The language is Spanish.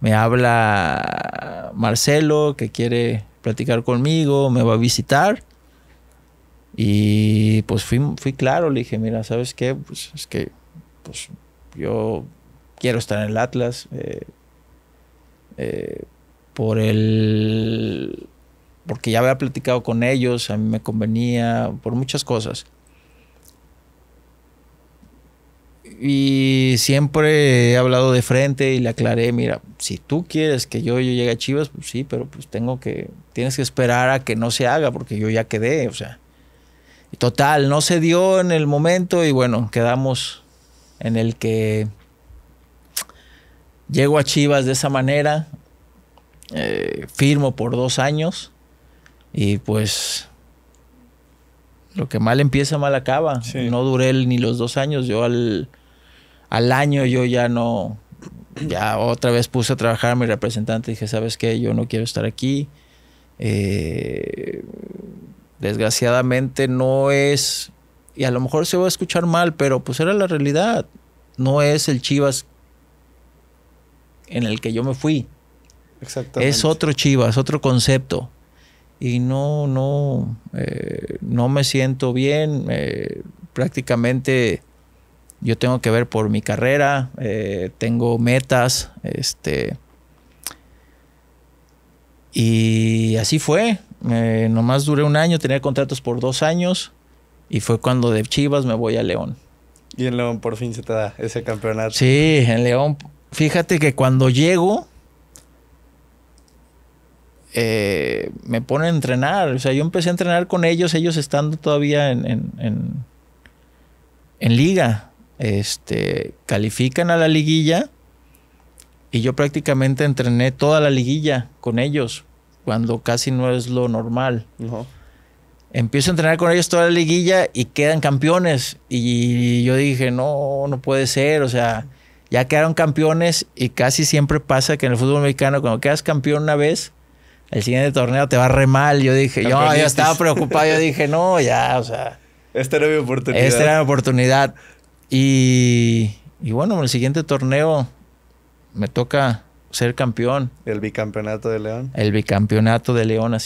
me habla Marcelo que quiere platicar conmigo, me va a visitar. Y pues fui, claro, le dije, mira, ¿sabes qué? Pues es que pues, yo quiero estar en el Atlas eh, eh, por el... porque ya había platicado con ellos, a mí me convenía, por muchas cosas. y siempre he hablado de frente y le aclaré, mira, si tú quieres que yo, yo llegue a Chivas, pues sí, pero pues tengo que, tienes que esperar a que no se haga porque yo ya quedé, o sea. total, no se dio en el momento y bueno, quedamos en el que llego a Chivas de esa manera, eh, firmo por dos años y pues lo que mal empieza, mal acaba. No duré ni los dos años. Yo al, al año yo ya no, ya otra vez puse a trabajar a mi representante y dije, ¿sabes qué? Yo no quiero estar aquí. Eh, desgraciadamente no es, y a lo mejor se va a escuchar mal, pero pues era la realidad. No es el Chivas en el que yo me fui. Exactamente. Es otro Chivas, otro concepto. Y no, no, eh, no me siento bien. Eh, prácticamente yo tengo que ver por mi carrera, eh, tengo metas, este... Y así fue, nomás duré un año, tenía contratos por dos años y fue cuando de Chivas me voy a León. Y en León por fin se te da ese campeonato. Sí, en León, fíjate que cuando llego, eh, me ponen a entrenar. O sea, yo empecé a entrenar con ellos, ellos estando todavía en, en liga. Este, califican a la liguilla y yo prácticamente entrené toda la liguilla con ellos, cuando casi no es lo normal. Empiezo a entrenar con ellos toda la liguilla y quedan campeones. Y yo dije, no, no puede ser, o sea, ya quedaron campeones y casi siempre pasa que en el fútbol mexicano cuando quedas campeón una vez, el siguiente torneo te va re mal. Yo dije, yo, yo estaba preocupado, yo dije, no, ya, o sea. Esta era mi oportunidad. Esta era mi oportunidad. Y, bueno, en el siguiente torneo me toca ser campeón. El bicampeonato de León. El bicampeonato de León, así